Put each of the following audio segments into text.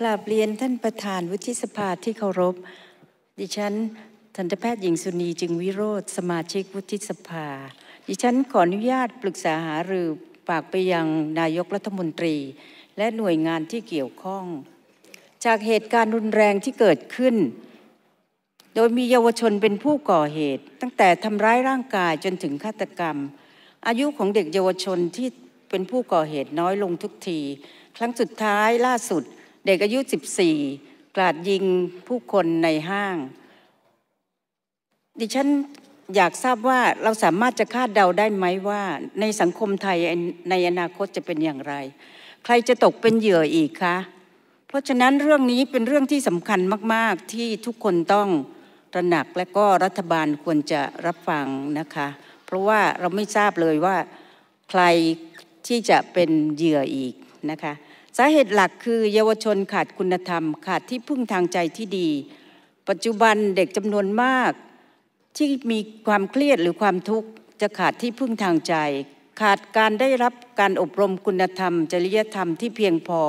กราบเรียนท่านประธานวุฒิสภาที่เคารพ ดิฉัน ทันตแพทย์หญิงสุนีจึงวิโรธสมาชิกวุฒิสภา ดิฉันขออนุญาตปรึกษาหารือฝากไปยังนายกรัฐมนตรี และหน่วยงานที่เกี่ยวข้อง จากเหตุการณ์รุนแรงที่เกิดขึ้น โดยมีเยาวชนเป็นผู้ก่อเหตุ ตั้งแต่ทำร้ายร่างกายจนถึงฆาตกรรม อายุของเด็กเยาวชนที่เป็นผู้ก่อเหตุน้อยลงทุกที ครั้งสุดท้ายล่าสุดเด็กอายุ 14กราดยิงผู้คนในห้าง ดิฉันอยากทราบว่าเราสามารถจะคาดเดาได้ไหมว่าในสังคมไทยในอนาคตจะเป็นอย่างไร ใครจะตกเป็นเหยื่ออีกคะ เพราะฉะนั้นเรื่องนี้เป็นเรื่องที่สำคัญมาก ๆ ที่ทุกคนต้องตระหนักและก็รัฐบาลควรจะรับฟังนะคะ เพราะว่าเราไม่ทราบเลยว่าใครที่จะเป็นเหยื่ออีกนะคะสาเหตุหลักคือเยาวชนขาดคุณธรรม ขาดที่พึ่งทางใจที่ดี ปัจจุบันเด็กจำนวนมากที่มีความเครียดหรือความทุกข์จะขาดที่พึ่งทางใจ ขาดการได้รับการอบรมคุณธรรม จริยธรรมที่เพียงพอ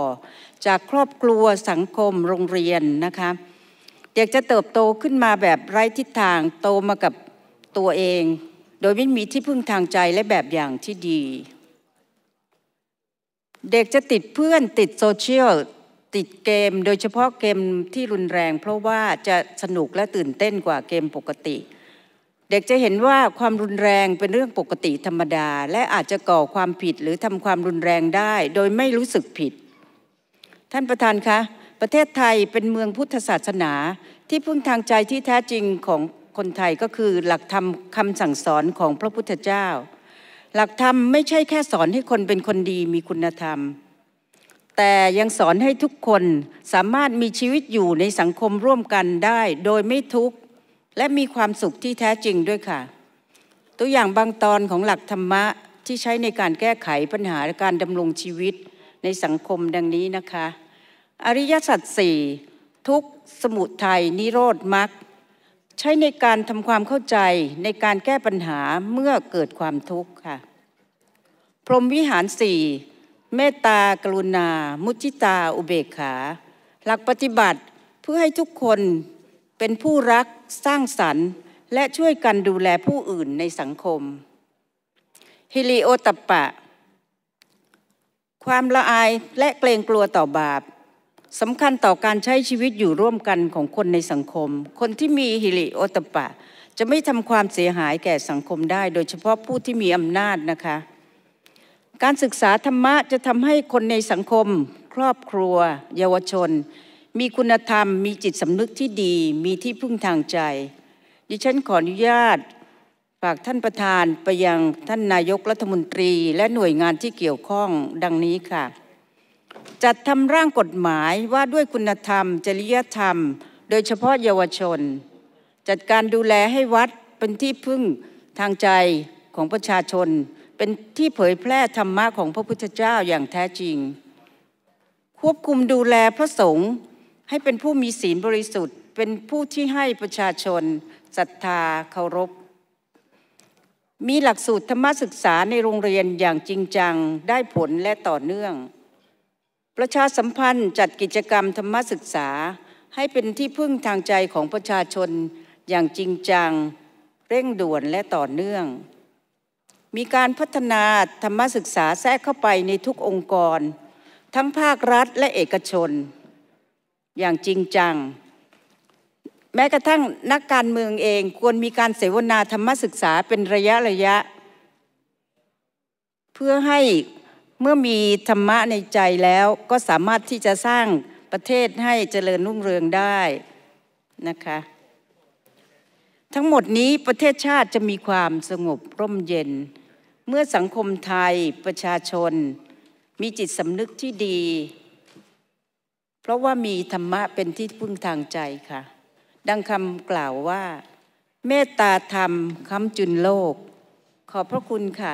จากครอบครัวสังคม โรงเรียนนะคะเด็กจะเติบโตขึ้นมาแบบไร้ทิศทางโตมากับตัวเอง โดยไม่มีที่พึ่งทางใจและแบบอย่างที่ดีเด็กจะติดเพื่อนติดโซเชียลติดเกมโดยเฉพาะเกมที่รุนแรงเพราะว่าจะสนุกและตื่นเต้นกว่าเกมปกติ เด็กจะเห็นว่าความรุนแรงเป็นเรื่องปกติธรรมดาและอาจจะก่อความผิดหรือทำความรุนแรงได้โดยไม่รู้สึกผิด ท่านประธานคะ ประเทศไทยเป็นเมืองพุทธศาสนา ที่พึ่งทางใจที่แท้จริงของคนไทยก็คือหลักธรรมคำสั่งสอนของพระพุทธเจ้าหลักธรรมไม่ใช่แค่สอนให้คนเป็นคนดีมีคุณธรรม แต่ยังสอนให้ทุกคนสามารถมีชีวิตอยู่ในสังคมร่วมกันได้ โดยไม่ทุกข์และมีความสุขที่แท้จริงด้วยค่ะ ตัวอย่างบางตอนของหลักธรรมะที่ใช้ในการแก้ไขปัญหาการดำรงชีวิตในสังคมดังนี้นะคะ อริยสัจสี่ทุกสมุทัยนิโรธมรรคใช้ในการทำความเข้าใจในการแก้ปัญหาเมื่อเกิดความทุกข์ค่ะ พรหมวิหารสี่เมตตา กรุณา มุจิตา อุเบกขา หลักปฏิบัติเพื่อให้ทุกคนเป็นผู้รักสร้างสรรค์ และช่วยกันดูแลผู้อื่นในสังคม ฮิลิโอตปปะ ความละอายและเกรงกลัวต่อบาปสำคัญต่อการใช้ชีวิตอยู่ร่วมกันของคนในสังคม คนที่มีฮิริโอตปะ จะไม่ทำความเสียหายแก่สังคมได้ โดยเฉพาะผู้ที่มีอำนาจนะคะ การศึกษาธรรมะจะทำให้คนในสังคม ครอบครัว เยาวชน มีคุณธรรม มีจิตสำนึกที่ดีมีที่พึ่งทางใจดิฉันขออนุญาตฝากท่านประธานไปยังท่านนายกรัฐมนตรี และหน่วยงานที่เกี่ยวข้องดังนี้ค่ะจัดทำร่างกฎหมายว่าด้วยคุณธรรม จริยธรรม โดยเฉพาะเยาวชน จัดการดูแลให้วัดเป็นที่พึ่งทางใจของประชาชน เป็นที่เผยแพร่ธรรมะของพระพุทธเจ้าอย่างแท้จริง ควบคุมดูแลพระสงฆ์ให้เป็นผู้มีศีลบริสุทธิ์ เป็นผู้ที่ให้ประชาชนศรัทธาเคารพมีหลักสูตรธรรมศึกษาในโรงเรียนอย่างจริงจังได้ผลและต่อเนื่องประชาสัมพันธ์จัดกิจกรรมธรรมศึกษาให้เป็นที่พึ่งทางใจของประชาชน อย่างจริงจัง เร่งด่วนและต่อเนื่อง มีการพัฒนาธรรมศึกษาแทรกเข้าไปในทุกองค์กร ทั้งภาครัฐและเอกชน อย่างจริงจัง แม้กระทั่งนักการเมืองเองควรมีการเสวนาธรรมศึกษาเป็นระยะระยะ เพื่อให้เมื่อมีธรรมะในใจแล้วก็สามารถที่จะสร้างประเทศให้เจริญรุ่งเรืองได้นะคะ ทั้งหมดนี้ประเทศชาติจะมีความสงบร่มเย็น เมื่อสังคมไทยประชาชน มีจิตสำนึกที่ดี เพราะว่ามีธรรมะเป็นที่พึ่งทางใจค่ะ ดังคำกล่าวว่า เมตตาธรรมคำจุนโลก ขอบพระคุณค่ะ